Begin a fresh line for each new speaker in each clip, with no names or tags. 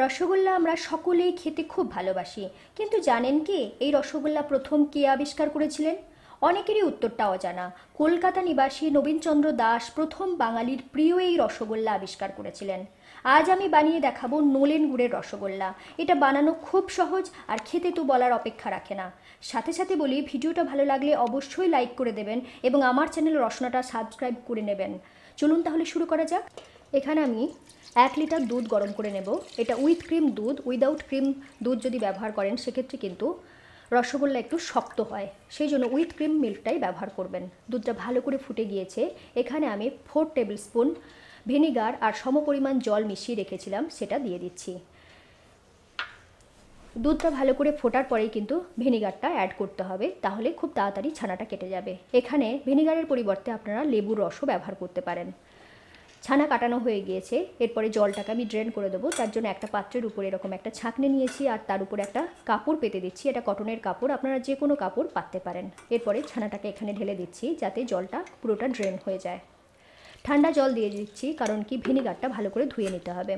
রসগোল্লা আমরা সকলেই খেতে খুব ভালোবাসি কিন্তু জানেন কি এই রসগোল্লা প্রথম কে আবিষ্কার করেছিলেন অনেকেরই উত্তরটা অজানা কলকাতা নিবাসী নবীনচন্দ্র দাস প্রথম বাঙালির প্রিয় এই রসগোল্লা আবিষ্কার করেছিলেন আজ আমি বানিয়ে দেখাবো নোলেন গুড়ের রসগোল্লা এটা বানানো খুব সহজ আর খেতে তো বলার অপেক্ষা রাখে না সাথে সাথে বলি ভিডিওটা ভালো লাগলে অবশ্যই লাইক করে দেবেন এবং আমার চ্যানেল রসনাটা সাবস্ক্রাইব করে নেবেন চলুন তাহলে শুরু করা যাক এখানে আমি এক লিটার দুধ গরম করে নেব এটা উইথ ক্রিম দুধ উইদাউট ক্রিম দুধ যদি ব্যবহার করেন সেক্ষেত্রে কিন্তু রসগোল্লা একটু শক্ত হয় সেই জন্য উইথ ক্রিম মিল্কটাই ব্যবহার করবেন দুধটা ভালো করে ফুটে গিয়েছে এখানে আমি ফোর টেবিল স্পুন ভিনিগার আর সমপরিমাণ জল মিশিয়ে রেখেছিলাম সেটা দিয়ে দিচ্ছি দুধটা ভালো করে ফোটার পরেই কিন্তু ভিনিগারটা অ্যাড করতে হবে তাহলে খুব তাড়াতাড়ি ছানাটা কেটে যাবে এখানে ভিনিগারের পরিবর্তে আপনারা লেবুর রসও ব্যবহার করতে পারেন ছানা কাটানো হয়ে গিয়েছে এরপরে জলটাকে আমি ড্রেন করে দেবো তার জন্য একটা পাত্রের উপরে এরকম একটা ছাঁকনে নিয়েছি আর তার উপরে একটা কাপড় পেতে দিচ্ছি এটা কটনের কাপড় আপনারা যে কোনো কাপড় পাততে পারেন এরপরে ছানাটাকে এখানে ঢেলে দিচ্ছি যাতে জলটা পুরোটা ড্রেন হয়ে যায় ঠান্ডা জল দিয়ে দিচ্ছি কারণ কি ভিনিগারটা ভালো করে ধুয়ে নিতে হবে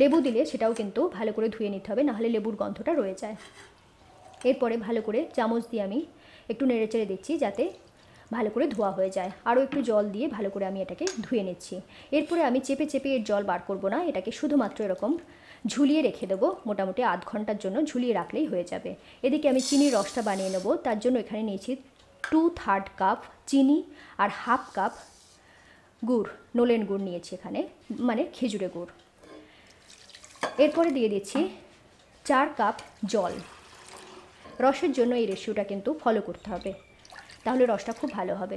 লেবু দিলে সেটাও কিন্তু ভালো করে ধুয়ে নিতে হবে নাহলে লেবুর গন্ধটা রয়ে যায় এরপরে ভালো করে চামচ দিয়ে আমি একটু নেড়ে চেড়ে দিচ্ছি যাতে ভালো করে ধোয়া হয়ে যায় আরও একটু জল দিয়ে ভালো করে আমি এটাকে ধুয়ে নিচ্ছি এরপরে আমি চেপে চেপে এর জল বার করব না এটাকে শুধুমাত্র এরকম ঝুলিয়ে রেখে দেবো মোটামুটি আধ ঘন্টার জন্য ঝুলিয়ে রাখলেই হয়ে যাবে এদিকে আমি চিনির রসটা বানিয়ে নেবো তার জন্য এখানে নিয়েছি টু থার্ড কাপ চিনি আর হাফ কাপ গুড় নোলেন গুড় নিয়েছি এখানে মানে খেজুরে গুড় এরপরে দিয়ে দিচ্ছি চার কাপ জল রসের জন্য এই রেশিওটা কিন্তু ফলো করতে হবে তাহলে রসটা খুব ভালো হবে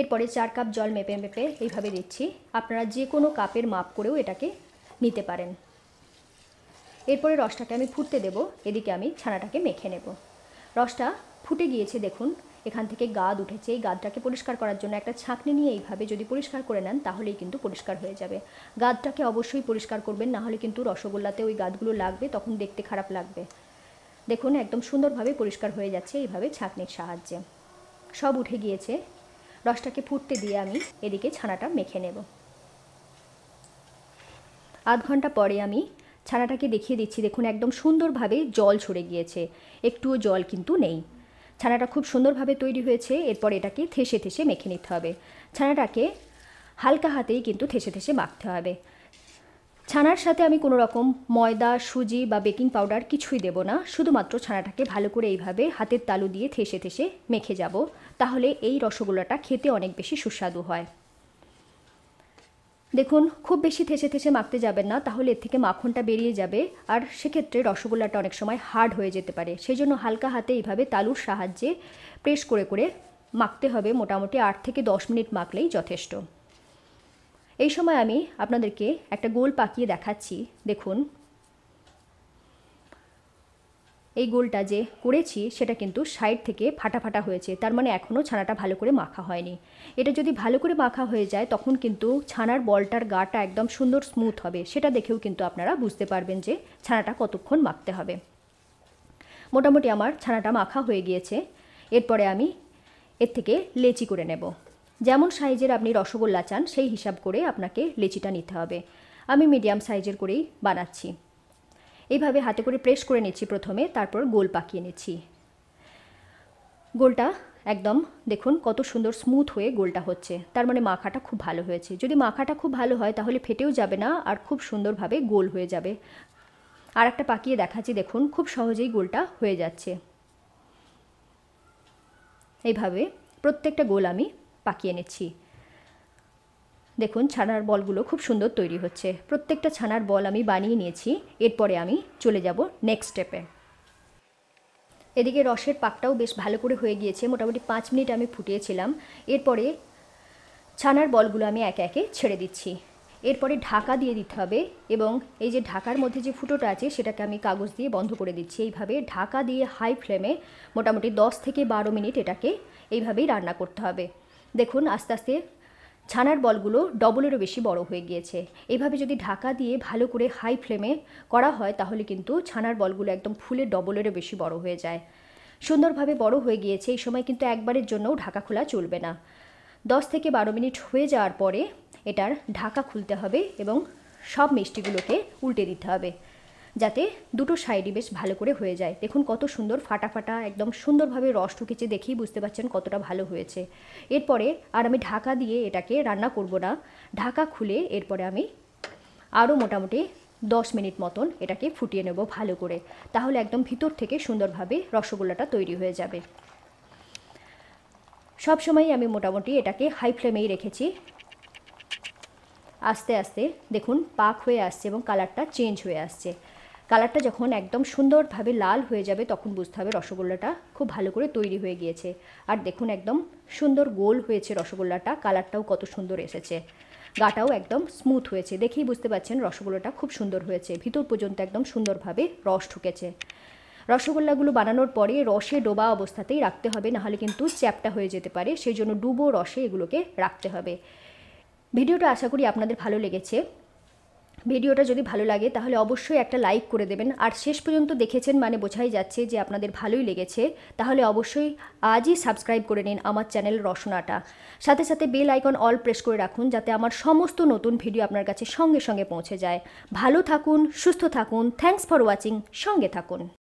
এরপরে চার কাপ জল মেপে মেপে এইভাবে দিচ্ছি আপনারা যে কোনো কাপের মাপ করেও এটাকে নিতে পারেন এরপরে রসটাকে আমি ফুটতে দেব এদিকে আমি ছানাটাকে মেখে নেব রসটা ফুটে গিয়েছে দেখুন এখান থেকে গাদ উঠেছে এই গাদটাকে পরিষ্কার করার জন্য একটা ছাঁকনি নিয়ে এইভাবে যদি পরিষ্কার করে নেন তাহলেই কিন্তু পরিষ্কার হয়ে যাবে গাদটাকে অবশ্যই পরিষ্কার করবেন নাহলে কিন্তু রসগোল্লাতে ওই গাদগুলো লাগবে তখন দেখতে খারাপ লাগবে দেখুন একদম সুন্দরভাবে পরিষ্কার হয়ে যাচ্ছে এইভাবে ছাঁকনির সাহায্যে সব উঠে গিয়েছে রসটাকে ফুটতে দিয়ে আমি এদিকে ছানাটা মেখে নেব আধ ঘন্টা পরে আমি ছানাটাকে দেখিয়ে দিচ্ছি দেখুন একদম সুন্দরভাবে জল ছড়ে গিয়েছে একটুও জল কিন্তু নেই ছানাটা খুব সুন্দরভাবে তৈরি হয়েছে এরপর এটাকে থেসে থেসে মেখে নিতে হবে ছানাটাকে হালকা হাতেই কিন্তু থেসে থেসে মাখতে হবে ছানার সাথে আমি কোনো রকম ময়দা সুজি বা বেকিং পাউডার কিছুই দেব না শুধুমাত্র ছানাটাকে ভালো করে এইভাবে হাতের তালু দিয়ে থেসে থেসে মেখে যাব তাহলে এই রসগোল্লাটা খেতে অনেক বেশি সুস্বাদু হয় দেখুন খুব বেশি থেসে থেসে মাখতে যাবেন না তাহলে এর থেকে মাখনটা বেরিয়ে যাবে আর সেক্ষেত্রে রসগোল্লাটা অনেক সময় হার্ড হয়ে যেতে পারে সেই জন্য হালকা হাতে এইভাবে তালুর সাহায্যে প্রেস করে করে মাখতে হবে মোটামুটি আট থেকে দশ মিনিট মাখলেই যথেষ্ট এই সময় আমি আপনাদেরকে একটা গোল পাকিয়ে দেখাচ্ছি দেখুন এই গোলটা যে করেছি সেটা কিন্তু সাইড থেকে ফাটা ফাটা হয়েছে তার মানে এখনও ছানাটা ভালো করে মাখা হয়নি এটা যদি ভালো করে মাখা হয়ে যায় তখন কিন্তু ছানার বলটার গাটা একদম সুন্দর স্মুথ হবে সেটা দেখেও কিন্তু আপনারা বুঝতে পারবেন যে ছানাটা কতক্ষণ মাখতে হবে মোটামুটি আমার ছানাটা মাখা হয়ে গিয়েছে এরপরে আমি এর থেকে লেচি করে নেব যেমন সাইজের আপনি রসগোল্লা চান সেই হিসাব করে আপনাকে লেচিটা নিতে হবে আমি মিডিয়াম সাইজের করেই বানাচ্ছি এইভাবে হাতে করে প্রেস করে নিচ্ছি প্রথমে তারপর গোল পাকিয়ে নিচ্ছি গোলটা একদম দেখুন কত সুন্দর স্মুথ হয়ে গোলটা হচ্ছে তার মানে মাখাটা খুব ভালো হয়েছে যদি মাখাটা খুব ভালো হয় তাহলে ফেটেও যাবে না আর খুব সুন্দরভাবে গোল হয়ে যাবে আর একটা পাকিয়ে দেখাচ্ছি দেখুন খুব সহজেই গোলটা হয়ে যাচ্ছে এইভাবে প্রত্যেকটা গোল আমি পাকিয়ে নিচ্ছি দেখুন ছানার বলগুলো খুব সুন্দর তৈরি হচ্ছে প্রত্যেকটা ছানার বল আমি বানিয়ে নিয়েছি এরপরে আমি চলে যাব নেক্সট স্টেপে এদিকে রসের পাকটাও বেশ ভালো করে হয়ে গিয়েছে মোটামুটি পাঁচ মিনিট আমি ফুটিয়েছিলাম এরপরে ছানার বলগুলো আমি একে একে ছেড়ে দিচ্ছি এরপরে ঢাকা দিয়ে দিতে হবে এবং এই যে ঢাকার মধ্যে যে ফুটোটা আছে সেটাকে আমি কাগজ দিয়ে বন্ধ করে দিচ্ছি এইভাবে ঢাকা দিয়ে হাই ফ্লেমে মোটামুটি দশ থেকে বারো মিনিট এটাকে এইভাবেই রান্না করতে হবে দেখুন আস্তে আস্তে ছানার বলগুলো ডবলেরও বেশি বড় হয়ে গিয়েছে এভাবে যদি ঢাকা দিয়ে ভালো করে হাই ফ্লেমে করা হয় তাহলে কিন্তু ছানার বলগুলো একদম ফুলে ডবলেরও বেশি বড় হয়ে যায় সুন্দরভাবে বড় হয়ে গিয়েছে এই সময় কিন্তু একবারের জন্যও ঢাকা খোলা চলবে না দশ থেকে বারো মিনিট হয়ে যাওয়ার পরে এটার ঢাকা খুলতে হবে এবং সব মিষ্টিগুলোকে উল্টে দিতে হবে যাতে দুটো সাইডই বেশ ভালো করে হয়ে যায় দেখুন কত সুন্দর ফাটা ফাটা একদম সুন্দরভাবে রস ঢুকেছে দেখেই বুঝতে পারছেন কতটা ভালো হয়েছে এরপরে আর আমি ঢাকা দিয়ে এটাকে রান্না করব না ঢাকা খুলে এরপরে আমি আরও মোটামুটি দশ মিনিট মতন এটাকে ফুটিয়ে নেব ভালো করে তাহলে একদম ভিতর থেকে সুন্দরভাবে রসগোল্লাটা তৈরি হয়ে যাবে সব সময় আমি মোটামুটি এটাকে হাই ফ্লেমেই রেখেছি আস্তে আস্তে দেখুন পাক হয়ে আসছে এবং কালারটা চেঞ্জ হয়ে আসছে কালারটা যখন একদম সুন্দরভাবে লাল হয়ে যাবে তখন বুঝতে হবে রসগোল্লাটা খুব ভালো করে তৈরি হয়ে গিয়েছে আর দেখুন একদম সুন্দর গোল হয়েছে রসগোল্লাটা কালারটাও কত সুন্দর এসেছে গাটাও একদম স্মুথ হয়েছে দেখেই বুঝতে পারছেন রসগোল্লাটা খুব সুন্দর হয়েছে ভিতর পর্যন্ত একদম সুন্দরভাবে রস ঠুকেছে রসগোল্লাগুলো বানানোর পরে রসে ডোবা অবস্থাতেই রাখতে হবে নাহলে কিন্তু চ্যাপটা হয়ে যেতে পারে সেই জন্য ডুবো রসে এগুলোকে রাখতে হবে ভিডিওটা আশা করি আপনাদের ভালো লেগেছে ভিডিওটা যদি ভালো লাগে তাহলে অবশ্যই একটা লাইক করে দেবেন আর শেষ পর্যন্ত দেখেছেন মানে বোঝাই যাচ্ছে যে আপনাদের ভালোই লেগেছে তাহলে অবশ্যই আজই সাবস্ক্রাইব করে নিন আমার চ্যানেল রসনাটা সাথে সাথে বেল আইকন অল প্রেস করে রাখুন যাতে আমার সমস্ত নতুন ভিডিও আপনার কাছে সঙ্গে সঙ্গে পৌঁছে যায় ভালো থাকুন সুস্থ থাকুন থ্যাংকস ফর ওয়াচিং সঙ্গে থাকুন